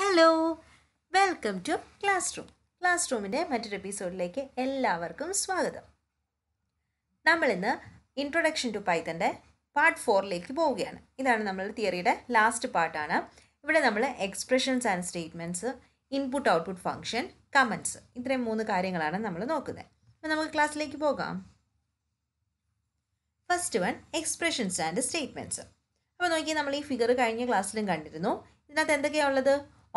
hello welcome to class room class റൂമിൻ്റെ മറ്റൊരു എപ്പിസോഡിലേക്ക് എല്ലാവർക്കും സ്വാഗതം നമ്മളിന്ന് ഇൻട്രൊഡക്ഷൻ ടു പൈത്തൻ്റെ പാർട്ട് ഫോറിലേക്ക് പോവുകയാണ് ഇതാണ് നമ്മൾ തിയറിയുടെ ലാസ്റ്റ് പാർട്ടാണ് ഇവിടെ നമ്മൾ expressions and statements input output function comments ഇത്രയും മൂന്ന് കാര്യങ്ങളാണ് നമ്മൾ നോക്കുന്നത് അപ്പോൾ നമുക്ക് ക്ലാസ്സിലേക്ക് പോകാം first one expressions and statements അപ്പോൾ നോക്കി നമ്മൾ ഈ ഫിഗർ കഴിഞ്ഞ ക്ലാസ്സിലും കണ്ടിരുന്നു ഇതിനകത്ത് ഉള്ളത്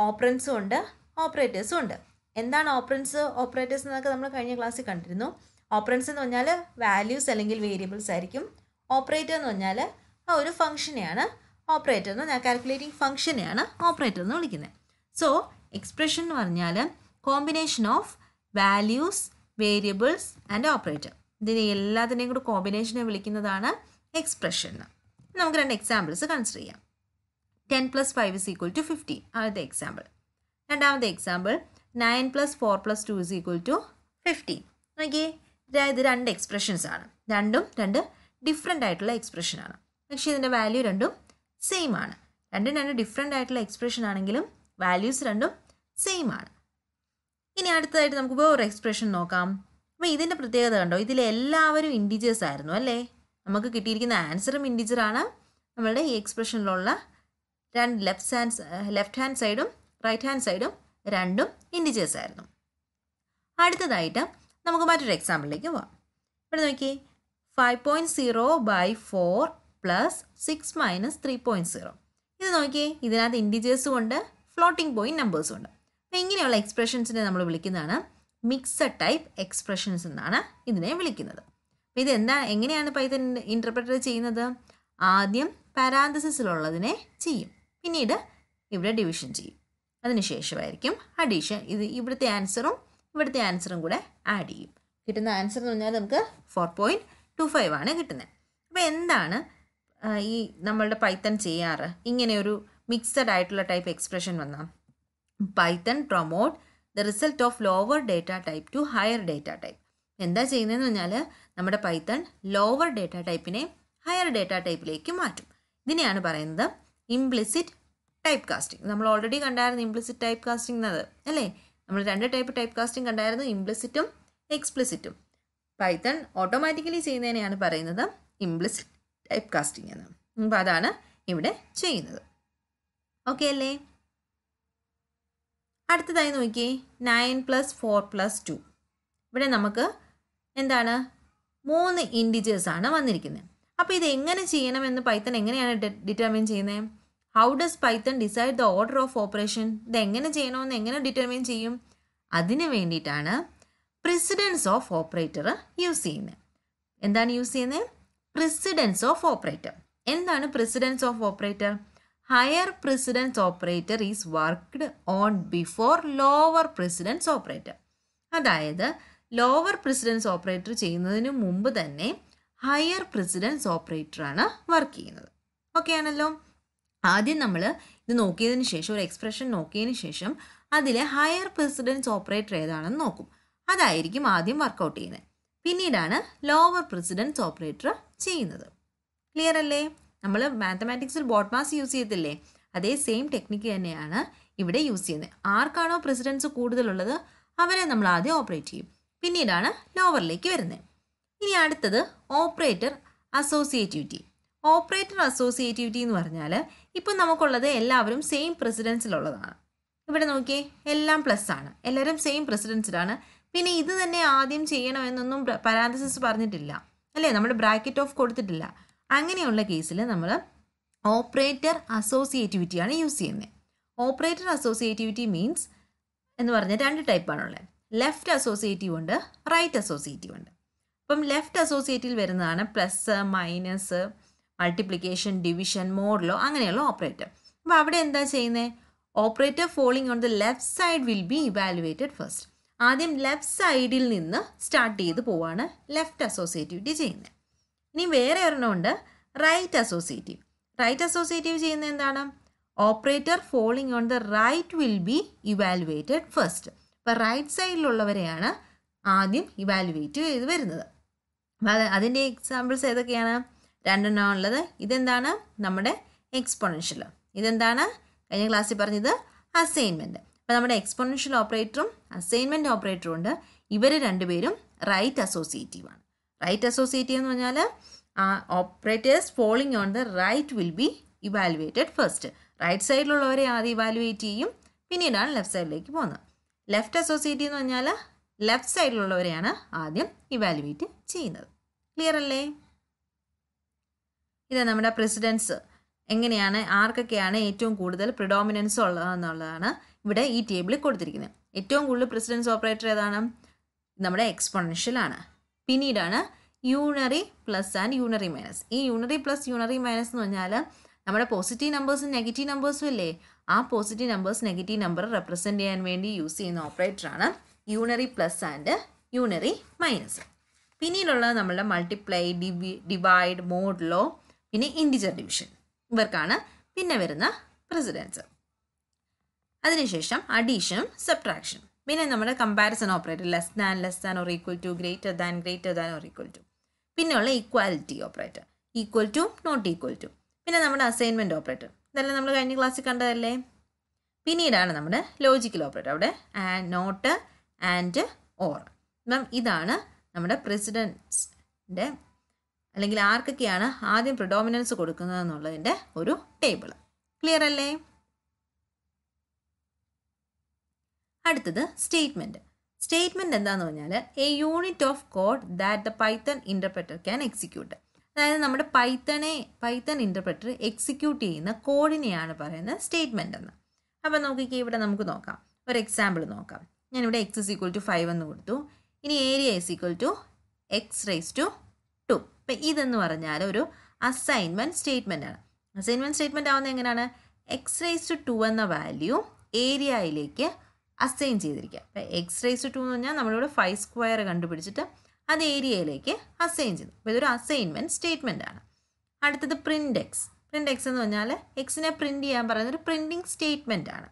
ഓപ്പറൻസും ഉണ്ട് ഓപ്പറേറ്റേഴ്സും ഉണ്ട് എന്താണ് ഓപ്പറൻസ് ഓപ്പറേറ്റേഴ്സ് എന്നൊക്കെ നമ്മൾ കഴിഞ്ഞ ക്ലാസ്സിൽ കണ്ടിരുന്നു ഓപ്പറൻസ് എന്ന് പറഞ്ഞാൽ വാല്യൂസ് അല്ലെങ്കിൽ വേരിയബിൾസ് ആയിരിക്കും ഓപ്പറേറ്റർ എന്ന് പറഞ്ഞാൽ ആ ഒരു ഫംഗ്ഷനെയാണ് ഓപ്പറേറ്റർ എന്ന് പറഞ്ഞാൽ കാൽക്കുലേറ്റിംഗ് ഫംഗ്ഷനെയാണ് ഓപ്പറേറ്റർ എന്ന് വിളിക്കുന്നത് സോ എക്സ്പ്രഷൻ എന്ന് പറഞ്ഞാൽ combination of values variables and operator ഇതിനെ എല്ലാത്തിനെയും കൂടി കോമ്പിനേഷനെ വിളിക്കുന്നതാണ് എക്സ്പ്രഷൻ നമുക്ക് രണ്ട് എക്സാമ്പിൾസ് കൺസിഡർ ചെയ്യാം ten plus five is equal to fifty ആദ്യത്തെ എക്സാമ്പിൾ രണ്ടാമത്തെ example nine plus four plus two is equal to fifteen നോക്കിയേ അതായത് രണ്ട് എക്സ്പ്രഷൻസ് ആണ് രണ്ടും രണ്ട് ഡിഫറെൻ്റ് ആയിട്ടുള്ള എക്സ്പ്രഷനാണ് പക്ഷേ ഇതിൻ്റെ വാല്യൂ രണ്ടും സെയിം ആണ് രണ്ടും രണ്ട് ഡിഫറെൻ്റ് ആയിട്ടുള്ള എക്സ്പ്രഷൻ ആണെങ്കിലും വാല്യൂസ് രണ്ടും സെയിം ആണ് ഇനി അടുത്തതായിട്ട് നമുക്ക് വേറൊരു എക്സ്പ്രഷൻ നോക്കാം അപ്പോൾ ഇതിൻ്റെ പ്രത്യേകത കണ്ടോ ഇതിൽ എല്ലാവരും ഇൻഡിജേഴ്സ് ആയിരുന്നു അല്ലേ നമുക്ക് കിട്ടിയിരിക്കുന്ന ആൻസറും ഇൻഡിജറാണ് നമ്മളുടെ ഈ എക്സ്പ്രഷനിലുള്ള രണ്ട് ലെഫ്റ്റ് ഹാൻഡ് ലെഫ്റ്റ് ഹാൻഡ് സൈഡും റൈറ്റ് ഹാൻഡ് സൈഡും രണ്ടും ഇൻഡിജേഴ്സ് ആയിരുന്നു അടുത്തതായിട്ട് നമുക്ക് മറ്റൊരു എക്സാമ്പിളിലേക്ക് പോവാം ഇവിടെ നോക്കി five point zero by four plus six minus three point zero ഇത് നോക്കി ഇതിനകത്ത് ഇൻഡിജേഴ്സും ഉണ്ട് ഫ്ലോട്ടിംഗ് പോയിൻറ്റ് നമ്പേഴ്സും ഉണ്ട് അപ്പം ഇങ്ങനെയുള്ള എക്സ്പ്രഷൻസിനെ നമ്മൾ വിളിക്കുന്നതാണ് മിക്സഡ് ടൈപ്പ് എക്സ്പ്രഷൻസ് എന്നാണ് ഇതിനെ വിളിക്കുന്നത് അപ്പം ഇതെന്താ എങ്ങനെയാണ് ഇപ്പോൾ ഇത് ഇൻ്റർപ്രറ്റ് ചെയ്യുന്നത് ആദ്യം പാരാന്തസിസിലുള്ളതിനെ ചെയ്യും പിന്നീട് ഇവിടെ ഡിവിഷൻ ചെയ്യും അതിനുശേഷമായിരിക്കും അഡീഷൻ ഇത് ഇവിടുത്തെ ആൻസറും ഇവിടുത്തെ ആൻസറും കൂടെ ആഡ് ചെയ്യും കിട്ടുന്ന ആൻസർ എന്ന് പറഞ്ഞാൽ നമുക്ക് ഫോർ പോയിൻറ്റ് ടു ഫൈവ് ആണ് കിട്ടുന്നത് അപ്പോൾ എന്താണ് ഈ നമ്മളുടെ പൈത്തൺ ചെയ്യാറ് ഇങ്ങനെയൊരു മിക്സഡ് ആയിട്ടുള്ള ടൈപ്പ് എക്സ്പ്രഷൻ വന്നാൽ Python promote the result of lower data type to higher data type എന്താ ചെയ്യുന്നതെന്ന് പറഞ്ഞാൽ നമ്മുടെ പൈത്തൺ ലോവർ ഡേറ്റ ടൈപ്പിനെ ഹയർ ഡേറ്റ ടൈപ്പിലേക്ക് മാറ്റും ഇതിനെയാണ് പറയുന്നത് ഇംപ്ലിസിറ്റ് ടൈപ്പ് കാസ്റ്റിംഗ് നമ്മൾ ഓൾറെഡി കണ്ടായിരുന്നു ഇംപ്ലിസിറ്റ് ടൈപ്പ് കാസ്റ്റിംഗ് എന്നത് അല്ലേ നമ്മൾ രണ്ട് ടൈപ്പ് ടൈപ്പ് കാസ്റ്റിംഗ് കണ്ടായിരുന്നു ഇംപ്ലിസിറ്റും എക്സ്പ്ലിസിറ്റും പൈത്തൺ ഓട്ടോമാറ്റിക്കലി ചെയ്യുന്നതിനെയാണ് പറയുന്നത് ഇംപ്ലിസിറ്റ് ടൈപ്പ് കാസ്റ്റിംഗ് എന്ന് അപ്പോൾ അതാണ് ഇവിടെ ചെയ്യുന്നത് ഓക്കെ അല്ലേ അടുത്തതായി നോക്കിയേ nine plus four plus two ഇവിടെ നമുക്ക് എന്താണ് മൂന്ന് ഇൻഡിജേഴ്സാണ് വന്നിരിക്കുന്നത് അപ്പോൾ ഇത് എങ്ങനെ ചെയ്യണമെന്ന് പൈത്തൺ എങ്ങനെയാണ് ഡിറ്റർമിൻ ചെയ്യുന്നത് how does Python decide the order of operation ഇത് എങ്ങനെ ചെയ്യണമെന്ന് എങ്ങനെ ഡിറ്റർമിൻ ചെയ്യും അതിന് വേണ്ടിയിട്ടാണ് പ്രസിഡൻസ് ഓഫ് ഓപ്പറേറ്റർ യൂസ് ചെയ്യുന്നത് എന്താണ് യൂസ് ചെയ്യുന്നത് പ്രസിഡൻസ് ഓഫ് ഓപ്പറേറ്റർ എന്താണ് precedence of operator higher precedence operator is worked on before lower precedence operator അതായത് ലോവർ പ്രസിഡൻസ് ഓപ്പറേറ്റർ ചെയ്യുന്നതിന് മുമ്പ് തന്നെ ഹയർ പ്രിസിഡൻസ് ഓപ്പറേറ്ററാണ് വർക്ക് ചെയ്യുന്നത് ഓക്കെ ആണല്ലോ ആദ്യം നമ്മൾ ഇത് നോക്കിയതിന് ശേഷം ഒരു എക്സ്പ്രഷൻ നോക്കിയതിന് ശേഷം അതിലെ ഹയർ പ്രസിഡൻസ് ഓപ്പറേറ്റർ ഏതാണെന്ന് നോക്കും അതായിരിക്കും ആദ്യം വർക്കൗട്ട് ചെയ്യുന്നത് പിന്നീടാണ് ലോവർ പ്രസിഡൻസ് ഓപ്പറേറ്റർ ചെയ്യുന്നത് ക്ലിയർ അല്ലേ നമ്മൾ മാത്തമാറ്റിക്സിൽ മാസ് യൂസ് ചെയ്യത്തില്ലേ അതേ സെയിം ടെക്നിക്ക് തന്നെയാണ് ഇവിടെ യൂസ് ചെയ്യുന്നത് ആർക്കാണോ പ്രസിഡൻസ് കൂടുതലുള്ളത് അവരെ നമ്മൾ ആദ്യം ഓപ്പറേറ്റ് ചെയ്യും പിന്നീടാണ് ലോവറിലേക്ക് വരുന്നത് ഇനി അടുത്തത് ഓപ്പറേറ്റർ അസോസിയേറ്റിവിറ്റി ഓപ്പറേറ്റർ അസോസിയേറ്റിവിറ്റി എന്ന് പറഞ്ഞാൽ ഇപ്പം നമുക്കുള്ളത് എല്ലാവരും സെയിം പ്രസിഡൻസിലുള്ളതാണ് ഇവിടെ നോക്കിയേ എല്ലാം പ്ലസ് ആണ് എല്ലാവരും സെയിം പ്രസിഡൻസിലാണ് പിന്നെ ഇത് തന്നെ ആദ്യം ചെയ്യണമെന്നൊന്നും പരാന്തസിസ് പറഞ്ഞിട്ടില്ല അല്ലേ നമ്മൾ ബ്രാക്കറ്റ് ഓഫ് കൊടുത്തിട്ടില്ല അങ്ങനെയുള്ള കേസിൽ നമ്മൾ ഓപ്പറേറ്റർ അസോസിയേറ്റിവിറ്റിയാണ് യൂസ് ചെയ്യുന്നത് ഓപ്പറേറ്റർ അസോസിയേറ്റിവിറ്റി മീൻസ് എന്ന് പറഞ്ഞാൽ രണ്ട് ടൈപ്പാണുള്ളത് ലെഫ്റ്റ് അസോസിയേറ്റീവ് ഉണ്ട് റൈറ്റ് അസോസിയേറ്റീവ് ഉണ്ട് അപ്പം ലെഫ്റ്റ് അസോസിയേറ്റീവ് വരുന്നതാണ് plus minus multiplication division modulo അങ്ങനെയുള്ള ഓപ്പറേറ്റർ അപ്പോൾ അവിടെ എന്താ ചെയ്യുന്നത് operator following on the left side will be evaluated first ആദ്യം ലെഫ്റ്റ് സൈഡിൽ നിന്ന് സ്റ്റാർട്ട് ചെയ്ത് പോവാണ് ലെഫ്റ്റ് അസോസിയേറ്റിവിറ്റി ചെയ്യുന്നത് ഇനി വേറെ ഒരെണ്ണമുണ്ട് റൈറ്റ് അസോസിയേറ്റീവ് റൈറ്റ് അസോസിയേറ്റീവ് ചെയ്യുന്നത് എന്താണ് operator following on the right will be evaluated first അപ്പോൾ റൈറ്റ് സൈഡിലുള്ളവരെയാണ് ആദ്യം ഇവാലുവേറ്റ് ചെയ്ത് വരുന്നത് അപ്പോൾ അതിൻ്റെ എക്സാമ്പിൾസ് ഏതൊക്കെയാണ് രണ്ടെണ്ണം ഉള്ളത് ഇതെന്താണ് നമ്മുടെ എക്സ്പൊണൻഷ്യൽ ഇതെന്താണ് കഴിഞ്ഞ ക്ലാസ്സിൽ പറഞ്ഞത് അസൈൻമെൻറ്റ് അപ്പോൾ നമ്മുടെ എക്സ്പൊണൻഷ്യൽ ഓപ്പറേറ്ററും അസൈൻമെൻ്റ് ഓപ്പറേറ്ററും ഉണ്ട് ഇവർ രണ്ടുപേരും റൈറ്റ് അസോസിയേറ്റീവാണ് റൈറ്റ് അസോസിയേറ്റീവ് എന്ന് പറഞ്ഞാൽ operators following on the right will be evaluated first right സൈഡിലുള്ളവരെ ആദ്യം ഇവാലുവേറ്റ് ചെയ്യും പിന്നീടാണ് ലെഫ്റ്റ് സൈഡിലേക്ക് പോകുന്നത് ലെഫ്റ്റ് അസോസിയേറ്റീവ് എന്ന് പറഞ്ഞാൽ ലെഫ്റ്റ് സൈഡിലുള്ളവരെയാണ് ആദ്യം ഇവാലുവേറ്റ് ചെയ്യുന്നത് ക്ലിയർ അല്ലേ ഇത് നമ്മുടെ പ്രസിഡൻസ് എങ്ങനെയാണ് ആർക്കൊക്കെയാണ് ഏറ്റവും കൂടുതൽ പ്രിഡോമിനൻസ് ഉള്ളതെന്നുള്ളതാണ് ഇവിടെ ഈ ടേബിളിൽ കൊടുത്തിരിക്കുന്നത് ഏറ്റവും കൂടുതൽ പ്രസിഡൻസ് ഓപ്പറേറ്റർ ഏതാണ് നമ്മുടെ എക്സ്പൊണൻഷ്യൽ ആണ് പിന്നീടാണ് unary plus and unary minus ഈ യൂണറി പ്ലസ് യൂണറി മൈനസ് എന്ന് പറഞ്ഞാൽ നമ്മുടെ പോസിറ്റീവ് നമ്പേഴ്സും നെഗറ്റീവ് നമ്പേഴ്സും ഇല്ലേ ആ positive numbers negative number represent ചെയ്യാൻ വേണ്ടി യൂസ് ചെയ്യുന്ന ഓപ്പറേറ്ററാണ് unary plus and unary minus പിന്നീടുള്ളത് നമ്മളുടെ മൾട്ടിപ്ലൈ ഡിവൈഡ് മോഡ്ലോ പിന്നെ ഇൻഡിജർ ഡിവിഷൻ ഇവർക്കാണ് പിന്നെ വരുന്ന പ്രസിഡൻസ് അതിനുശേഷം അഡീഷനും സബ്ട്രാക്ഷനും പിന്നെ നമ്മുടെ comparison operator less than less than or equal to greater than greater than or equal to പിന്നെയുള്ള equality operator equal to not equal to പിന്നെ നമ്മുടെ അസൈൻമെൻറ്റ് ഓപ്പറേറ്റർ ഇതെല്ലാം നമ്മൾ കഴിഞ്ഞ ക്ലാസ്സിൽ കണ്ടതല്ലേ പിന്നീടാണ് നമ്മുടെ ലോജിക്കൽ ഓപ്പറേറ്റർ അവിടെ ആൻഡ് നോട്ട് ആൻഡ് ഓർ അപ്പം ഇതാണ് നമ്മുടെ പ്രസിഡൻസിൻ്റെ അല്ലെങ്കിൽ ആർക്കൊക്കെയാണ് ആദ്യം പ്രൊഡോമിനൻസ് കൊടുക്കുന്നത് എന്നുള്ളതിൻ്റെ ഒരു ടേബിൾ ക്ലിയർ അല്ലേ അടുത്തത് സ്റ്റേറ്റ്മെൻറ്റ് സ്റ്റേറ്റ്മെൻറ്റ് എന്താന്ന് പറഞ്ഞാൽ a unit of code that the Python interpreter can execute അതായത് നമ്മുടെ പൈത്തണെ പൈത്തൺ ഇൻ്റർപ്രറ്റർ എക്സിക്യൂട്ട് ചെയ്യുന്ന കോഡിനെയാണ് പറയുന്നത് സ്റ്റേറ്റ്മെൻ്റ് എന്ന് അപ്പോൾ നോക്കിക്കേ ഇവിടെ നമുക്ക് നോക്കാം ഒരു എക്സാമ്പിൾ നോക്കാം ഞാനിവിടെ x is equal to five എന്ന് കൊടുത്തു ഇനി area is equal to x raise two അപ്പം ഇതെന്ന് പറഞ്ഞാൽ ഒരു അസൈൻമെൻറ്റ് സ്റ്റേറ്റ്മെൻ്റ് ആണ് അസൈൻമെൻറ്റ് സ്റ്റേറ്റ്മെൻ്റ് ആവുന്നത് എങ്ങനെയാണ് എക്സ് റേസ് ടു ടു എന്ന വാല്യൂ ഏരിയയിലേക്ക് അസൈൻ ചെയ്തിരിക്കുക അപ്പം എക്സ് റേസ് ടു ടു എന്ന് പറഞ്ഞാൽ നമ്മളിവിടെ ഫൈവ് സ്ക്വയർ കണ്ടുപിടിച്ചിട്ട് അത് ഏരിയയിലേക്ക് അസൈൻ ചെയ്തു അപ്പോൾ ഇതൊരു അസൈൻമെൻറ്റ് സ്റ്റേറ്റ്മെൻ്റ് ആണ് അടുത്തത് പ്രിൻ്റ് എക്സ് പ്രിൻ്റ് എക്സ് എന്ന് പറഞ്ഞാൽ എക്സിനെ പ്രിൻ്റ് ചെയ്യാൻ പറയുന്ന ഒരു പ്രിൻറ്റിംഗ് സ്റ്റേറ്റ്മെൻ്റ് ആണ്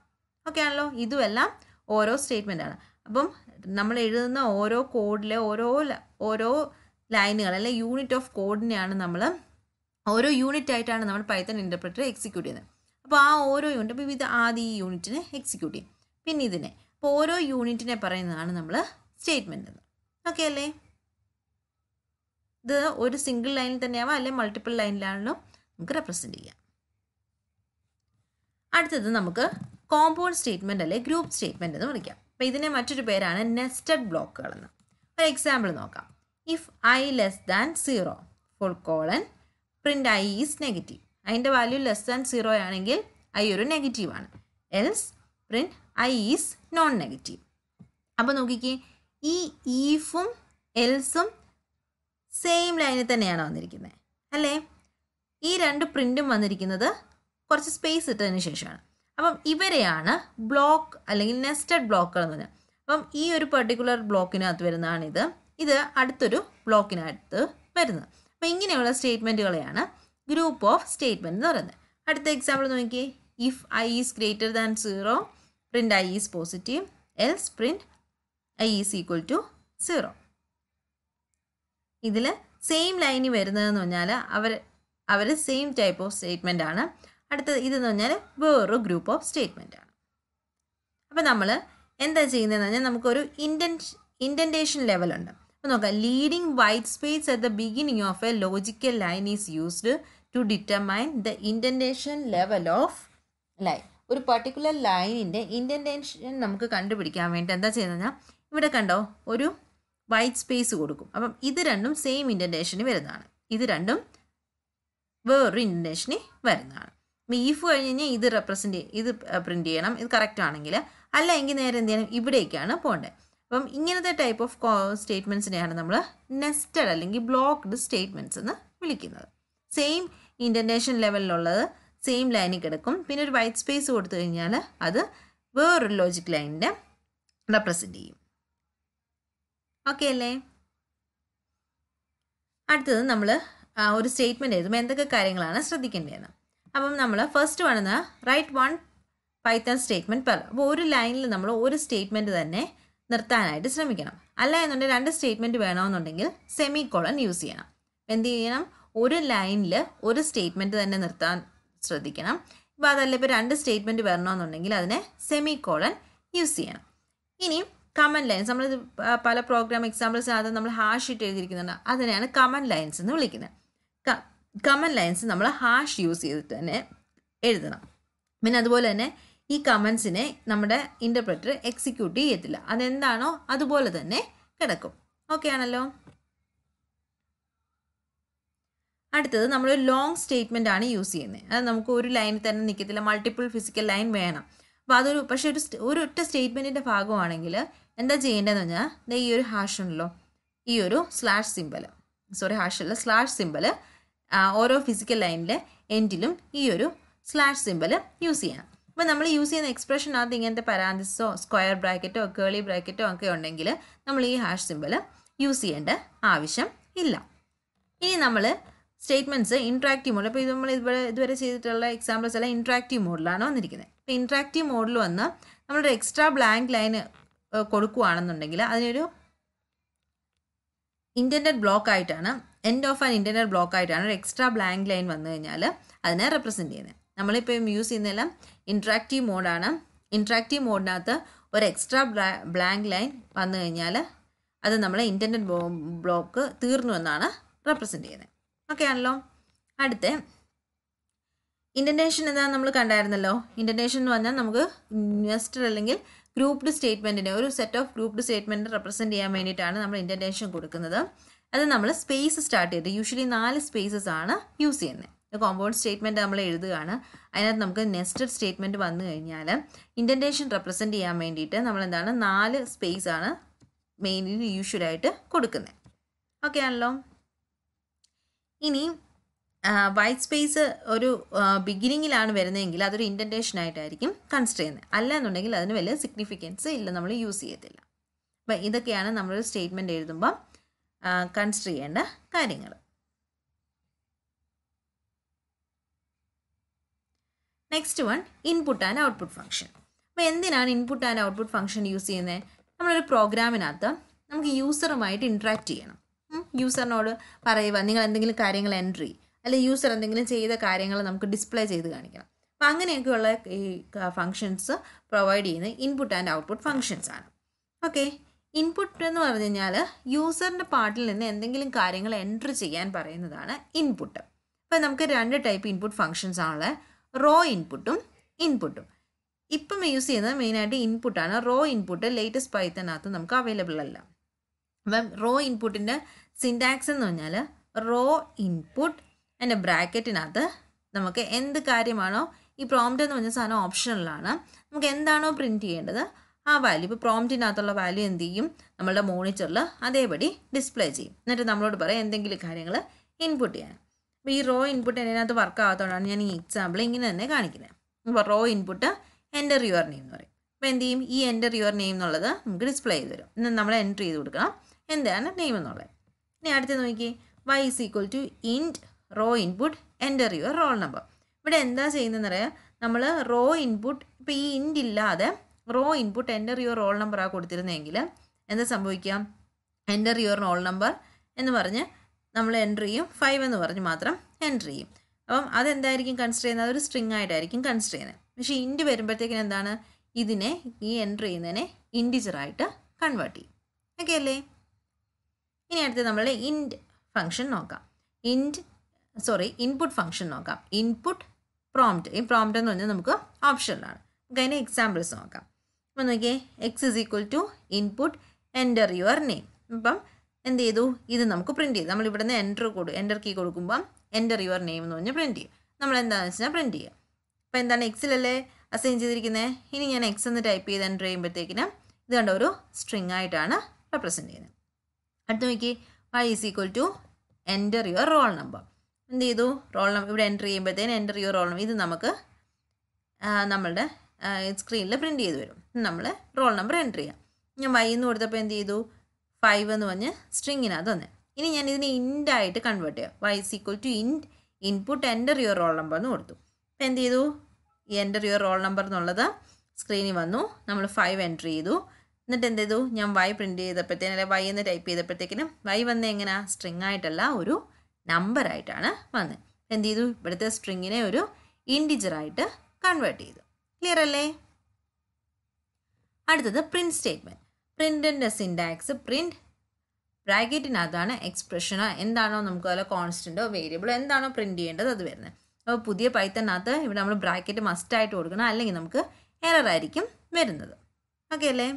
ഓക്കെ ആണല്ലോ ഇതുമെല്ലാം ഓരോ സ്റ്റേറ്റ്മെൻ്റ് ആണ് അപ്പം നമ്മൾ എഴുതുന്ന ഓരോ കോഡിലെ ഓരോ ഓരോ ലൈനുകൾ അല്ലെ യൂണിറ്റ് ഓഫ് കോഡിനെയാണ് നമ്മൾ ഓരോ യൂണിറ്റ് ആയിട്ടാണ് നമ്മൾ പൈത്തൺ ഇൻ്റർപ്രറ്റർ എക്സിക്യൂട്ട് ചെയ്യുന്നത് അപ്പോൾ ആ ഓരോ യൂണിറ്റ് ഇപ്പോൾ ഇത് ആദ്യം ഈ യൂണിറ്റിനെ എക്സിക്യൂട്ട് ചെയ്യും പിന്നെ ഇതിനെ അപ്പോൾ ഓരോ യൂണിറ്റിനെ പറയുന്നതാണ് നമ്മൾ സ്റ്റേറ്റ്മെൻ്റ് എന്ന് ഓക്കെ അല്ലേ ഇത് ഒരു സിംഗിൾ ലൈനിൽ തന്നെയാവാം അല്ലെങ്കിൽ മൾട്ടിപ്പിൾ ലൈനിലാണല്ലോ നമുക്ക് റെപ്രസെൻ്റ് ചെയ്യാം അടുത്തത് നമുക്ക് കോമ്പൗണ്ട് സ്റ്റേറ്റ്മെൻ്റ് അല്ലെ ഗ്രൂപ്പ് സ്റ്റേറ്റ്മെൻ്റ് എന്ന് വിളിക്കാം അപ്പോൾ ഇതിനെ മറ്റൊരു പേരാണ് നെസ്റ്റഡ് ബ്ലോക്കുകളെന്ന് ഒരു എക്സാമ്പിൾ നോക്കാം if i less than zero full colon print i is negative അതിൻ്റെ വാല്യൂ ലെസ് ദാൻ സീറോ ആണെങ്കിൽ ഐ ഒരു നെഗറ്റീവ് ആണ് else print i is non negative അപ്പോൾ നോക്കിക്കേ ഈ ഈഫും എൽസും സെയിം ലൈനിൽ തന്നെയാണ് വന്നിരിക്കുന്നത് അല്ലേ ഈ രണ്ട് പ്രിൻറ്റും വന്നിരിക്കുന്നത് കുറച്ച് സ്പേസ് ഇട്ടതിന് ശേഷമാണ് അപ്പം ഇവരെയാണ് ബ്ലോക്ക് അല്ലെങ്കിൽ നെസ്റ്റഡ് ബ്ലോക്കുകൾ എന്ന് പറഞ്ഞാൽ അപ്പം ഈ ഒരു പെർട്ടിക്കുലർ ബ്ലോക്കിനകത്ത് വരുന്നതാണിത് ഇത് അടുത്തൊരു ബ്ലോക്കിനടുത്ത് വരുന്നത് അപ്പം ഇങ്ങനെയുള്ള സ്റ്റേറ്റ്മെൻറ്റുകളെയാണ് ഗ്രൂപ്പ് ഓഫ് സ്റ്റേറ്റ്മെൻറ്റ് എന്ന് പറയുന്നത് അടുത്ത എക്സാമ്പിൾ നോക്കി if i is greater than zero print i is positive else print i is equal to zero ഇതിൽ സെയിം ലൈനിൽ വരുന്നതെന്ന് പറഞ്ഞാൽ അവർ അവർ സെയിം ടൈപ്പ് ഓഫ് സ്റ്റേറ്റ്മെൻ്റ് ആണ് അടുത്തത് ഇതെന്ന് പറഞ്ഞാൽ വേറൊരു ഗ്രൂപ്പ് ഓഫ് സ്റ്റേറ്റ്മെൻ്റ് ആണ് അപ്പോൾ നമ്മൾ എന്താ ചെയ്യുന്നതെന്ന് പറഞ്ഞാൽ നമുക്കൊരു ഇൻറ്റൻ ഇൻറ്റൻറ്റേഷൻ ലെവലുണ്ട് നോക്കാം leading white space at the beginning of a logical line is used to determine the indentation level of line ഒരു പർട്ടിക്കുലർ ലൈനിൻ്റെ ഇൻറ്റൻറ്റേഷൻ നമുക്ക് കണ്ടുപിടിക്കാൻ വേണ്ടി എന്താ ചെയ്യുന്നത് ഇവിടെ കണ്ടോ ഒരു വൈറ്റ് സ്പേസ് കൊടുക്കും അപ്പം ഇത് രണ്ടും സെയിം ഇൻറ്റൻറ്റേഷന് വരുന്നതാണ് ഇത് രണ്ടും വേറൊരു ഇൻറ്റൻറ്റേഷന് വരുന്നതാണ് അപ്പം ഈഫ് കഴിഞ്ഞ് കഴിഞ്ഞാൽ ഇത് റെപ്രസെൻറ്റ് ഇത് പ്രിൻറ്റ് ചെയ്യണം ഇത് കറക്റ്റ് ആണെങ്കിൽ അല്ല എങ്കിൽ നേരെ എന്ത് ചെയ്യണം ഇവിടേക്കാണ് പോകേണ്ടത് അപ്പം ഇങ്ങനത്തെ ടൈപ്പ് ഓഫ് സ്റ്റേറ്റ്മെൻസിനെയാണ് നമ്മൾ നെസ്റ്റഡ് അല്ലെങ്കിൽ ബ്ലോക്ക്ഡ് സ്റ്റേറ്റ്മെൻറ്റ്സ് എന്ന് വിളിക്കുന്നത് സെയിം ഇൻ്റർനേഷൻ ലെവലിലുള്ളത് സെയിം ലൈനിൽ കിടക്കും പിന്നെ ഒരു വൈറ്റ് സ്പേസ് കൊടുത്തു കഴിഞ്ഞാൽ അത് വേറൊരു ലോജിക് ലൈനിൻ്റെ റെപ്രസെൻ്റ് ചെയ്യും ഓക്കെ അല്ലേ അടുത്തത് നമ്മൾ ഒരു സ്റ്റേറ്റ്മെൻ്റ് എഴുതുമ്പോൾ എന്തൊക്കെ കാര്യങ്ങളാണ് ശ്രദ്ധിക്കേണ്ടതെന്ന് അപ്പം നമ്മൾ ഫസ്റ്റ് വേണമെന്ന് write one Python statement per അപ്പോൾ ഒരു ലൈനിൽ നമ്മൾ ഒരു സ്റ്റേറ്റ്മെൻറ്റ് തന്നെ നിർത്താനായിട്ട് ശ്രമിക്കണം അല്ല എന്നുണ്ടെങ്കിൽ രണ്ട് സ്റ്റേറ്റ്മെൻറ്റ് വേണമെന്നുണ്ടെങ്കിൽ സെമി കോളൻ യൂസ് ചെയ്യണം എന്ത് ചെയ്യണം ഒരു ലൈനിൽ ഒരു സ്റ്റേറ്റ്മെൻറ്റ് തന്നെ നിർത്താൻ ശ്രദ്ധിക്കണം ഇപ്പോൾ അതല്ല ഇപ്പോൾ രണ്ട് സ്റ്റേറ്റ്മെൻറ്റ് വരണമെന്നുണ്ടെങ്കിൽ അതിനെ സെമി കോളൻ യൂസ് ചെയ്യണം ഇനി കമൻറ്റ് ലൈൻസ് നമ്മൾ പല പ്രോഗ്രാം എക്സാമ്പിൾസിനകത്ത് നമ്മൾ ഹാഷ് ഇട്ട് എഴുതിയിരിക്കുന്നുണ്ട് അതിനെയാണ് കമൻറ്റ് ലൈൻസ് എന്ന് വിളിക്കുന്നത് കമൻറ്റ് ലൈൻസ് നമ്മൾ ഹാഷ് യൂസ് ചെയ്തിട്ട് തന്നെ എഴുതണം പിന്നെ അതുപോലെ തന്നെ ഈ കമൻസിനെ നമ്മുടെ ഇൻ്റർപ്രറ്റർ എക്സിക്യൂട്ട് ചെയ്യത്തില്ല അതെന്താണോ അതുപോലെ തന്നെ കിടക്കും ഓക്കെ ആണല്ലോ അടുത്തത് നമ്മൾ ലോങ് സ്റ്റേറ്റ്മെൻ്റ് ആണ് യൂസ് ചെയ്യുന്നത് അത് നമുക്ക് ഒരു ലൈനിൽ തന്നെ നിൽക്കത്തില്ല മൾട്ടിപ്പിൾ ഫിസിക്കൽ ലൈൻ വേണം അപ്പോൾ അതൊരു പക്ഷേ ഒരു ഒരു ഒറ്റ സ്റ്റേറ്റ്മെൻറ്റിൻ്റെ ഭാഗമാണെങ്കിൽ എന്താ ചെയ്യേണ്ടതെന്ന് പറഞ്ഞാൽ ദേ ഈ ഒരു ഹാഷ് ഉണ്ടല്ലോ ഈ ഒരു സ്ലാഷ് സിമ്പൽ സോറി ഹാഷ് അല്ല സ്ലാഷ് സിമ്പൽ ഓരോ ഫിസിക്കൽ ലൈനിലെ എൻഡിലും ഈ ഒരു സ്ലാഷ് സിമ്പൽ യൂസ് ചെയ്യണം അപ്പോൾ നമ്മൾ യൂസ് ചെയ്യുന്ന എക്സ്പ്രഷനകത്ത് ഇങ്ങനത്തെ പരാന്തിസോ സ്ക്വയർ ബ്രാക്കറ്റോ കേളി ബ്രാക്കറ്റോ ഒക്കെ ഉണ്ടെങ്കിൽ നമ്മൾ ഈ ഹാഷ് സിമ്പിൾ യൂസ് ചെയ്യേണ്ട ആവശ്യം ഇല്ല ഇനി നമ്മൾ സ്റ്റേറ്റ്മെൻറ്റ്സ് ഇൻട്രാക്റ്റീവ് മോഡിൽ അപ്പോൾ ഇത് നമ്മൾ ഇതുവരെ ഇതുവരെ ചെയ്തിട്ടുള്ള എക്സാമ്പിൾസ് എല്ലാം ഇൻട്രാക്റ്റീവ് മോഡിലാണ് വന്നിരിക്കുന്നത് ഇപ്പോൾ ഇൻട്രാക്റ്റീവ് മോഡിൽ വന്ന് നമ്മളൊരു എക്സ്ട്രാ ബ്ലാങ്ക് ലൈന് കൊടുക്കുകയാണെന്നുണ്ടെങ്കിൽ അതിനൊരു ഇൻറ്റൻഡഡ് ബ്ലോക്ക് ആയിട്ടാണ് end of an indented block ആയിട്ടാണ് ഒരു എക്സ്ട്രാ ബ്ലാങ്ക് ലൈൻ വന്നു കഴിഞ്ഞാൽ അതിനെ റെപ്രസെൻറ്റ് ചെയ്യുന്നത് നമ്മളിപ്പോൾ യൂസ് ചെയ്യുന്നതെല്ലാം ഇൻട്രാക്റ്റീവ് മോഡാണ് ഇൻട്രാക്റ്റീവ് മോഡിനകത്ത് ഒരു എക്സ്ട്രാ ബ്ലാങ്ക് ലൈൻ വന്നു കഴിഞ്ഞാൽ അത് നമ്മളെ ഇൻ്റർനെറ്റ് ബ്ലോക്ക് തീർന്നു എന്നാണ് റെപ്രസെൻ്റ് ചെയ്യുന്നത് ഓക്കെ ആണല്ലോ അടുത്ത ഇൻ്റർനേഷൻ എന്താ നമ്മൾ കണ്ടായിരുന്നല്ലോ ഇൻ്റർനേഷൻ എന്ന് പറഞ്ഞാൽ നമുക്ക് ഇൻവെസ്റ്റർ അല്ലെങ്കിൽ ഗ്രൂപ്പ്ഡ് സ്റ്റേറ്റ്മെൻറ്റിനെ ഒരു set of grouped statement represent ചെയ്യാൻ വേണ്ടിയിട്ടാണ് നമ്മൾ ഇൻ്റർനേഷൻ കൊടുക്കുന്നത് അത് നമ്മൾ സ്പേസ് സ്റ്റാർട്ട് ചെയ്തത് യൂഷ്വലി നാല് സ്പേസസ് ആണ് യൂസ് ചെയ്യുന്നത് കോമ്പൗണ്ട് സ്റ്റേറ്റ്മെൻറ്റ് നമ്മൾ എഴുതുകയാണ് അതിനകത്ത് നമുക്ക് നെസ്റ്റഡ് സ്റ്റേറ്റ്മെൻറ്റ് വന്നു കഴിഞ്ഞാൽ ഇൻഡൻറ്റേഷൻ റെപ്രസെൻറ്റ് ചെയ്യാൻ വേണ്ടിയിട്ട് നമ്മൾ എന്താണ് നാല് സ്പേസ് ആണ് മെയിൻലി യൂഷ്വലായിട്ട് കൊടുക്കുന്നത് ഓക്കെ ആണല്ലോ ഇനി വൈറ്റ് സ്പേസ് ഒരു ബിഗിനിങ്ങിലാണ് വരുന്നതെങ്കിൽ അതൊരു ഇൻറ്റൻറ്റേഷൻ ആയിട്ടായിരിക്കും കൺസിഡർ ചെയ്യുന്നത് അല്ല എന്നുണ്ടെങ്കിൽ അതിന് വലിയ സിഗ്നിഫിക്കൻസ് ഇല്ല നമ്മൾ യൂസ് ചെയ്യത്തില്ല അപ്പം ഇതൊക്കെയാണ് നമ്മളൊരു സ്റ്റേറ്റ്മെൻറ്റ് എഴുതുമ്പം കൺസിഡർ ചെയ്യേണ്ട കാര്യങ്ങൾ next one input and output function അപ്പോൾ എന്തിനാണ് input and output function use ചെയ്യുന്നത് നമ്മളൊരു പ്രോഗ്രാമിനകത്ത് നമുക്ക് യൂസറുമായിട്ട് ഇൻട്രാക്റ്റ് ചെയ്യണം യൂസറിനോട് പറയുക നിങ്ങൾ എന്തെങ്കിലും കാര്യങ്ങൾ എൻട്രി അല്ലെങ്കിൽ യൂസർ എന്തെങ്കിലും ചെയ്ത കാര്യങ്ങൾ നമുക്ക് ഡിസ്പ്ലേ ചെയ്ത് കാണിക്കണം അപ്പം അങ്ങനെയൊക്കെയുള്ള ഈ ഫംഗ്ഷൻസ് പ്രൊവൈഡ് ചെയ്യുന്നത് ഇൻപുട്ട് ആൻഡ് ഔട്ട്പുട്ട് ഫംഗ്ഷൻസ് ആണ് ഓക്കെ ഇൻപുട്ട് എന്ന് പറഞ്ഞു കഴിഞ്ഞാൽ യൂസറിൻ്റെ പാർട്ടിൽ നിന്ന് എന്തെങ്കിലും കാര്യങ്ങൾ എൻട്രി ചെയ്യാൻ പറയുന്നതാണ് ഇൻപുട്ട് അപ്പോൾ നമുക്ക് രണ്ട് ടൈപ്പ് ഇൻപുട്ട് ഫംഗ്ഷൻസ് ആണുള്ളത് റോ ഇൻപുട്ടും ഇൻപുട്ടും ഇപ്പം യൂസ് ചെയ്യുന്നത് മെയിനായിട്ട് ഇൻപുട്ടാണ് റോ ഇൻപുട്ട് ലേറ്റസ്റ്റ് പൈത്തനകത്ത് നമുക്ക് അവൈലബിൾ അല്ല അപ്പം റോ ഇൻപുട്ടിൻ്റെ സിൻറ്റാക്സ് എന്ന് പറഞ്ഞാൽ റോ ഇൻപുട്ട് എൻ്റെ ബ്രാക്കറ്റിനകത്ത് നമുക്ക് എന്ത് കാര്യമാണോ ഈ പ്രോംപ്റ്റ് എന്ന് പറഞ്ഞ സാധനം ഓപ്ഷണലാണ് നമുക്ക് എന്താണോ പ്രിൻറ്റ് ചെയ്യേണ്ടത് ആ വാല്യൂ ഇപ്പോൾ പ്രോംപ്റ്റിനകത്തുള്ള വാല്യൂ എന്ത് ചെയ്യും നമ്മളുടെ മോണിറ്ററിൽ അതേപടി ഡിസ്പ്ലേ ചെയ്യും എന്നിട്ട് നമ്മളോട് പറയാം എന്തെങ്കിലും കാര്യങ്ങൾ ഇൻപുട്ട് ചെയ്യാൻ അപ്പോൾ ഈ റോ ഇൻപുട്ട് എന്നതിനകത്ത് വർക്ക് ആകാത്തതുകൊണ്ടാണ് ഞാൻ ഈ എക്സാമ്പിൾ ഇങ്ങനെ തന്നെ കാണിക്കുന്നത് അപ്പോൾ raw input enter your name എന്ന് പറയും അപ്പോൾ എന്ത് ചെയ്യും ഈ എൻ്റർ യുവർ നെയിം എന്നുള്ളത് നമുക്ക് ഡിസ്പ്ലേ ചെയ്ത് തരും എന്നാൽ നമ്മൾ എൻ്റർ ചെയ്ത് കൊടുക്കണം എന്താണ് നെയിം എന്നുള്ളത് ഇനി അടുത്ത് നോക്കി y is equal to int raw input enter your roll number ഇവിടെ എന്താ ചെയ്യുന്നതെന്ന് പറയാം നമ്മൾ റോ ഇൻപുട്ട് ഇപ്പോൾ ഈ ഇൻറ്റ് ഇല്ലാതെ raw input enter your roll നമ്പറാണ് കൊടുത്തിരുന്നതെങ്കിൽ എന്താ സംഭവിക്കുക എൻ്റർ യുവർ റോൾ നമ്പർ എന്ന് പറഞ്ഞ് നമ്മൾ എൻ്റർ ചെയ്യും ഫൈവ് എന്ന് പറഞ്ഞ് മാത്രം എൻ്റർ ചെയ്യും അപ്പം അതെന്തായിരിക്കും കൺസിഡർ ചെയ്യുന്നത് അതൊരു സ്ട്രിങ് ആയിട്ടായിരിക്കും കൺസിഡർ ചെയ്യുന്നത് പക്ഷേ ഇൻഡ് വരുമ്പോഴത്തേക്കിന് എന്താണ് ഇതിനെ ഈ എൻ്റർ ചെയ്യുന്നതിനെ ഇൻഡിജറായിട്ട് കൺവേർട്ട് ചെയ്യും ഓക്കെ അല്ലേ ഇനി അടുത്ത് നമ്മൾ ഇൻഡ് ഫംഗ്ഷൻ നോക്കാം ഇൻഡ് സോറി ഇൻപുട്ട് ഫംഗ്ഷൻ നോക്കാം ഇൻപുട്ട് പ്രോംപ്റ്റ് ഈ പ്രോംപ്റ്റ് എന്ന് പറഞ്ഞാൽ നമുക്ക് ഓപ്ഷനിലാണ് നമുക്ക് അതിന് എക്സാമ്പിൾസ് നോക്കാം അപ്പം നോക്കിയേ x is equal to input enter your name അപ്പം എന്ത് ചെയ്തു ഇത് നമുക്ക് പ്രിന്റ് ചെയ്തു നമ്മൾ ഇവിടുന്ന് എൻ്റർ കൊടു എൻ്റർ കീ കൊടുക്കുമ്പം എൻ്റർ യുവർ നെയിം എന്ന് പറഞ്ഞ് പ്രിൻറ്റ് ചെയ്യും നമ്മൾ എന്താണെന്ന് വെച്ചാൽ പ്രിന്റ് ചെയ്യുക അപ്പോൾ എന്താണ് എക്സിലല്ലേ അസൈൻ ചെയ്തിരിക്കുന്നത് ഇനി ഞാൻ എക്സ് എന്ന് ടൈപ്പ് ചെയ്ത് എൻ്റർ ചെയ്യുമ്പോഴത്തേക്കിന് ഇത് കണ്ട ഒരു സ്ട്രിങ് ആയിട്ടാണ് റെപ്രസെൻ്റ് ചെയ്യുന്നത് അടുത്ത നോക്കി y is equal to enter your roll number എന്ത് ചെയ്തു റോൾ നമ്പർ ഇവിടെ എൻ്റർ ചെയ്യുമ്പോഴത്തേന് എൻ്റർ യുവർ റോൾ നമ്പർ ഇത് നമുക്ക് നമ്മളുടെ സ്ക്രീനിൽ പ്രിൻറ്റ് ചെയ്ത് വരും നമ്മൾ റോൾ നമ്പർ എൻ്റർ ചെയ്യാം ഞാൻ വൈ എന്ന് കൊടുത്തപ്പോൾ എന്ത് ചെയ്തു ഫൈവ് എന്ന് പറഞ്ഞ് സ്ട്രിങ്ങിനാ തന്നെ ഇനി ഞാൻ ഇതിനെ ഇൻഡ് ആയിട്ട് കൺവേർട്ട് ചെയ്യാം y is equal to int input enter your roll number എന്ന് കൊടുത്തു അപ്പോൾ എന്ത് ചെയ്തു ഈ എൻ്റർ യുവർ റോൾ നമ്പർ എന്നുള്ളത് സ്ക്രീനിൽ വന്നു നമ്മൾ ഫൈവ് എൻ്റർ ചെയ്തു എന്നിട്ട് എന്ത് ചെയ്തു ഞാൻ വൈ പ്രിൻറ്റ് ചെയ്തപ്പോഴത്തേനും അല്ലെങ്കിൽ വൈ എന്ന് ടൈപ്പ് ചെയ്തപ്പോഴത്തേക്കിനും വൈ വന്ന എങ്ങനെയാ സ്ട്രിങ് ആയിട്ടല്ല ഒരു നമ്പറായിട്ടാണ് വന്നത് എന്ത് ചെയ്തു ഇവിടുത്തെ സ്ട്രിങ്ങിനെ ഒരു ഇൻഡിജറായിട്ട് കൺവേർട്ട് ചെയ്തു ക്ലിയർ അല്ലേ അടുത്തത് പ്രിൻറ്റ് സ്റ്റേറ്റ്മെൻറ്റ് പ്രിൻറ്റിൻ്റെ സിൻഡാക്സ് പ്രിൻറ്റ് ബ്രാക്കറ്റിനകത്താണ് എക്സ്പ്രഷനോ എന്താണോ നമുക്ക് വല്ല കോൺസ്റ്റൻറ്റോ വേരിയബിളോ എന്താണോ പ്രിൻറ്റ് ചെയ്യേണ്ടത് അത് വരുന്നത് അപ്പോൾ പുതിയ പൈത്തനകത്ത് ഇവിടെ നമ്മൾ ബ്രാക്കറ്റ് മസ്റ്റായിട്ട് കൊടുക്കണം അല്ലെങ്കിൽ നമുക്ക് എററായിരിക്കും വരുന്നത് ഓക്കെ അല്ലേ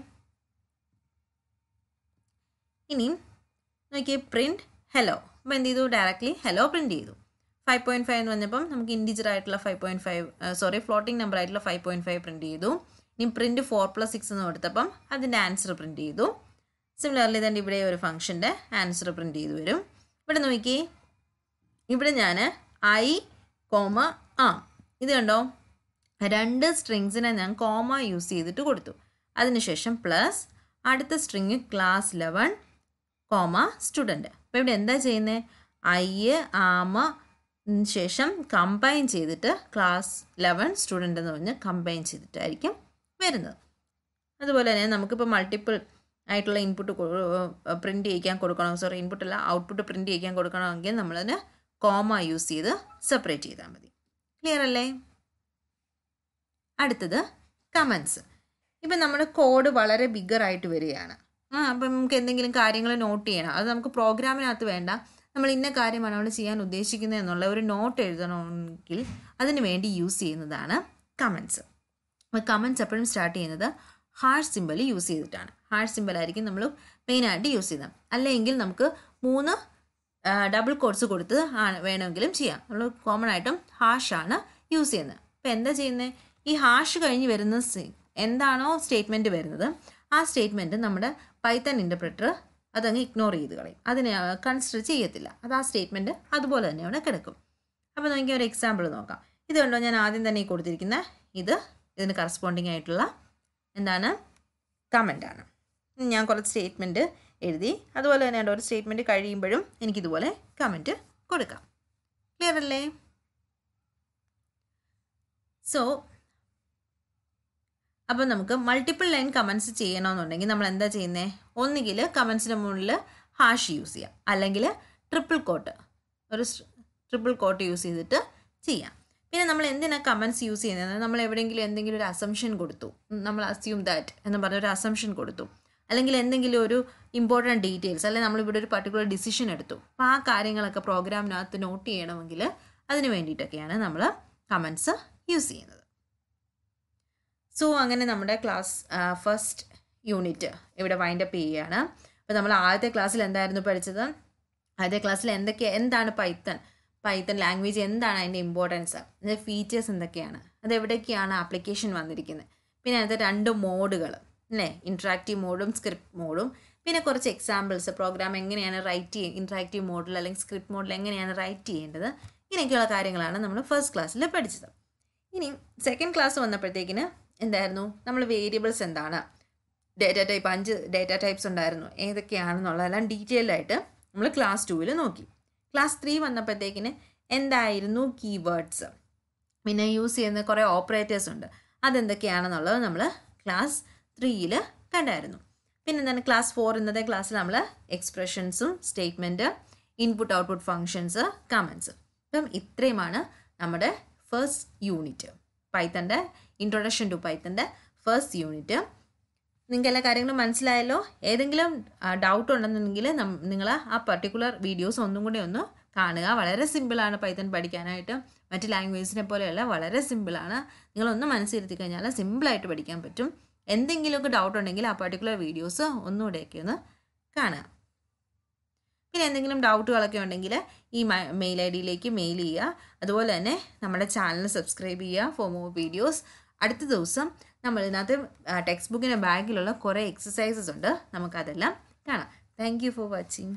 ഇനി നോക്കിയേ പ്രിൻറ്റ് ഹലോ അപ്പോൾ എന്ത് ചെയ്തു ഡയറക്റ്റ്ലി ഹലോ പ്രിൻറ്റ് ചെയ്തു ഫൈവ് പോയിൻറ്റ് ഫൈവ് എന്ന് പറഞ്ഞപ്പം നമുക്ക് ഇൻഡിജർ ആയിട്ടുള്ള five point five sorry floating number ആയിട്ടുള്ള ഫൈവ് പോയിൻറ്റ് ഫൈവ് പ്രിൻറ്റ് ചെയ്തു ഇനി പ്രിൻറ്റ് ഫോർ പ്ലസ് സിക്സ് എന്ന് കൊടുത്തപ്പം അതിൻ്റെ ആൻസർ പ്രിൻറ്റ് ചെയ്തു സിമിലർലി തന്നെ ഇവിടെ ഒരു ഫംഗ്ഷൻ്റെ ആൻസർ പ്രിൻറ്റ് ചെയ്തു വരും ഇവിടെ നോക്കി ഇവിടെ ഞാൻ ഐ കോമ ആ ഇത് കണ്ടോ രണ്ട് സ്ട്രിങ്സിനെ ഞാൻ കോമ യൂസ് ചെയ്തിട്ട് കൊടുത്തു അതിനുശേഷം പ്ലസ് അടുത്ത string class eleven comma student അപ്പോൾ ഇവിടെ എന്താ ചെയ്യുന്നത് ഐ ആമ ശേഷം കമ്പൈൻ ചെയ്തിട്ട് ക്ലാസ് ലെവൻ സ്റ്റുഡൻ്റ് എന്ന് പറഞ്ഞ് കമ്പൈൻ ചെയ്തിട്ടായിരിക്കും വരുന്നത് അതുപോലെ തന്നെ നമുക്കിപ്പോൾ മൾട്ടിപ്പിൾ ആയിട്ടുള്ള ഇൻപുട്ട് പ്രിൻ്റ് ചെയ്യിക്കാൻ കൊടുക്കണം സോറി ഇൻപുട്ട് അല്ല ഔട്ട്പുട്ട് പ്രിൻ്റ് ചെയ്യിക്കാൻ കൊടുക്കണമെങ്കിൽ നമ്മളതിന് കോമ യൂസ് ചെയ്ത് സെപ്പറേറ്റ് ചെയ്താൽ മതി ക്ലിയർ അല്ലേ അടുത്തത് കമൻസ് ഇപ്പം നമ്മുടെ കോഡ് വളരെ ബിഗർ ആയിട്ട് വരികയാണ് ആ അപ്പം നമുക്ക് എന്തെങ്കിലും കാര്യങ്ങൾ നോട്ട് ചെയ്യണം അത് നമുക്ക് പ്രോഗ്രാമിനകത്ത് വേണ്ട നമ്മൾ ഇന്ന കാര്യമാണ് നമ്മൾ ചെയ്യാൻ ഉദ്ദേശിക്കുന്നത് എന്നുള്ള ഒരു നോട്ട് എഴുതണമെങ്കിൽ അതിന് വേണ്ടി യൂസ് ചെയ്യുന്നതാണ് കമൻസ് കമൻസ് എപ്പോഴും സ്റ്റാർട്ട് ചെയ്യുന്നത് ഹാഷ് സിമ്പിൾ യൂസ് ചെയ്തിട്ടാണ് ഹാഷ് സിമ്പിൾ ആയിരിക്കും നമ്മൾ മെയിനായിട്ട് യൂസ് ചെയ്യുന്നത് അല്ലെങ്കിൽ നമുക്ക് മൂന്ന് ഡബിൾ കോഡ്സ് കൊടുത്ത് വേണമെങ്കിലും ചെയ്യാം നമ്മൾ കോമൺ ആയിട്ടും ഹാഷാണ് യൂസ് ചെയ്യുന്നത് അപ്പോൾ എന്താ ചെയ്യുന്നത് ഈ ഹാഷ് കഴിഞ്ഞ് വരുന്ന എന്താണോ സ്റ്റേറ്റ്മെൻറ്റ് വരുന്നത് ആ സ്റ്റേറ്റ്മെൻറ്റ് നമ്മുടെ പൈത്തൺ ഇൻ്റർപ്രിറ്റർ അതങ്ങ് ഇഗ്നോർ ചെയ്ത് കളയും അതിനെ കൺസിഡർ ചെയ്യത്തില്ല അത് ആ സ്റ്റേറ്റ്മെൻറ്റ് അതുപോലെ തന്നെ അവിടെ കിടക്കും അപ്പോൾ നമുക്ക് ഒരു എക്സാമ്പിൾ നോക്കാം ഇതുണ്ടോ ഞാൻ ആദ്യം തന്നെ കൊടുത്തിരിക്കുന്ന ഇത് ഇതിന് കറസ്പോണ്ടിങ് ആയിട്ടുള്ള എന്താണ് കമൻ്റാണ് ഞാൻ കുറച്ച് സ്റ്റേറ്റ്മെൻറ്റ് എഴുതി അതുപോലെ തന്നെ ഒരു സ്റ്റേറ്റ്മെൻറ്റ് കഴിയുമ്പോഴും എനിക്കിതുപോലെ കമൻറ്റ് കൊടുക്കാം ക്ലിയർ അല്ലേ സോ അപ്പം നമുക്ക് മൾട്ടിപ്പിൾ ലൈൻ കമൻസ് ചെയ്യണമെന്നുണ്ടെങ്കിൽ നമ്മൾ എന്താ ചെയ്യുന്നത് ഒന്നുകിൽ കമൻസിൻ്റെ മുകളിൽ ഹാഷ് യൂസ് ചെയ്യാം അല്ലെങ്കിൽ ട്രിപ്പിൾ കോട്ട് ഒരു ട്രിപ്പിൾ കോട്ട് യൂസ് ചെയ്തിട്ട് ചെയ്യാം പിന്നെ നമ്മൾ എന്തിനാണ് കമൻസ് യൂസ് ചെയ്യുന്നത് നമ്മൾ എവിടെയെങ്കിലും എന്തെങ്കിലും ഒരു അസംഷൻ കൊടുത്തു നമ്മൾ അസ്യൂം ദാറ്റ് എന്ന് പറഞ്ഞ ഒരു അസംഷൻ കൊടുത്തു അല്ലെങ്കിൽ എന്തെങ്കിലും ഒരു ഇമ്പോർട്ടൻറ്റ് ഡീറ്റെയിൽസ് അല്ലെങ്കിൽ നമ്മളിവിടെ ഒരു പർട്ടിക്കുലർ ഡിസിഷൻ എടുത്തു അപ്പോൾ ആ കാര്യങ്ങളൊക്കെ പ്രോഗ്രാമിനകത്ത് നോട്ട് ചെയ്യണമെങ്കിൽ അതിന് വേണ്ടിയിട്ടൊക്കെയാണ് നമ്മൾ കമൻസ് യൂസ് ചെയ്യുന്നത് സോ അങ്ങനെ നമ്മുടെ ക്ലാസ് ഫസ്റ്റ് യൂണിറ്റ് ഇവിടെ വൈൻഡപ്പ് ചെയ്യുകയാണ് അപ്പോൾ നമ്മൾ ആദ്യത്തെ ക്ലാസ്സിൽ എന്തായിരുന്നു പഠിച്ചത് ആദ്യത്തെ ക്ലാസ്സിൽ എന്തൊക്കെ എന്താണ് പൈത്തൺ പൈത്തൺ ലാംഗ്വേജ് എന്താണ് അതിൻ്റെ ഇമ്പോർട്ടൻസ് അതിൻ്റെ ഫീച്ചേഴ്സ് എന്തൊക്കെയാണ് അത് എവിടെയൊക്കെയാണ് ആപ്ലിക്കേഷൻ വന്നിരിക്കുന്നത് പിന്നെ അതിനകത്ത് രണ്ട് മോഡുകൾ അല്ലേ ഇൻട്രാക്റ്റീവ് മോഡും സ്ക്രിപ്റ്റ് മോഡും പിന്നെ കുറച്ച് എക്സാമ്പിൾസ് പ്രോഗ്രാം എങ്ങനെയാണ് റൈറ്റ് ചെയ്യുക ഇൻട്രാക്റ്റീവ് മോഡിൽ അല്ലെങ്കിൽ സ്ക്രിപ്റ്റ് മോഡിൽ എങ്ങനെയാണ് റൈറ്റ് ചെയ്യേണ്ടത് ഇങ്ങനെയൊക്കെയുള്ള കാര്യങ്ങളാണ് നമ്മൾ ഫസ്റ്റ് ക്ലാസ്സിൽ പഠിച്ചത് ഇനി സെക്കൻഡ് ക്ലാസ് വന്നപ്പോഴത്തേക്കിന് എന്തായിരുന്നു നമ്മൾ വേരിയബിൾസ് എന്താണ് ഡേറ്റ ടൈപ്പ് അഞ്ച് ഡേറ്റ ടൈപ്പ്സ് ഉണ്ടായിരുന്നു ഏതൊക്കെയാണെന്നുള്ളതെല്ലാം ഡീറ്റെയിൽഡായിട്ട് നമ്മൾ ക്ലാസ് ടുവിൽ നോക്കി ക്ലാസ് ത്രീ വന്നപ്പോഴത്തേക്കിന് എന്തായിരുന്നു കീവേഡ്സ് പിന്നെ യൂസ് ചെയ്യുന്ന കുറേ ഓപ്പറേറ്റേഴ്സ് ഉണ്ട് അതെന്തൊക്കെയാണെന്നുള്ളത് നമ്മൾ ക്ലാസ് ത്രീയിൽ കണ്ടായിരുന്നു പിന്നെ എന്താണ് ക്ലാസ് ഫോർ ഇന്നത്തെ ക്ലാസ്സിൽ നമ്മൾ എക്സ്പ്രഷൻസും statement input output functions comments അപ്പം ഇത്രയുമാണ് നമ്മുടെ ഫസ്റ്റ് യൂണിറ്റ് പൈത്തൻ്റെ ഇൻട്രൊഡക്ഷൻ ടു പൈത്തൻ്റെ ഫസ്റ്റ് യൂണിറ്റ് നിങ്ങൾക്ക് എല്ലാ കാര്യങ്ങളും മനസ്സിലായല്ലോ ഏതെങ്കിലും ഡൗട്ട് ഉണ്ടെന്നുണ്ടെങ്കിൽ നിങ്ങൾ ആ പർട്ടിക്കുലർ വീഡിയോസ് ഒന്നും കൂടി ഒന്ന് കാണുക വളരെ സിമ്പിളാണ് പൈത്തൺ പഠിക്കാനായിട്ട് മറ്റ് ലാംഗ്വേജിനെ പോലെയല്ല വളരെ സിമ്പിളാണ് നിങ്ങളൊന്ന് മനസ്സിലിരുത്തി കഴിഞ്ഞാൽ സിമ്പിളായിട്ട് പഠിക്കാൻ പറ്റും എന്തെങ്കിലുമൊക്കെ ഡൗട്ട് ഉണ്ടെങ്കിൽ ആ പർട്ടിക്കുലർ വീഡിയോസ് ഒന്നുകൂടെയൊക്കെ ഒന്ന് കാണുക പിന്നെ എന്തെങ്കിലും ഡൗട്ടുകളൊക്കെ ഉണ്ടെങ്കിൽ ഈ മെയിൽ ഐ ഡിയിലേക്ക് മെയിൽ ചെയ്യുക അതുപോലെ തന്നെ നമ്മുടെ ചാനൽ സബ്സ്ക്രൈബ് ചെയ്യുക ഫോർ മോർ വീഡിയോസ് അടുത്ത ദിവസം നമ്മൾ ഇതിനകത്ത് ടെക്സ്റ്റ് ബുക്കിൻ്റെ ബാഗിലുള്ള കുറേ എക്സസൈസസ് ഉണ്ട് നമുക്കതെല്ലാം കാണാം താങ്ക് യു ഫോർ വാച്ചിങ്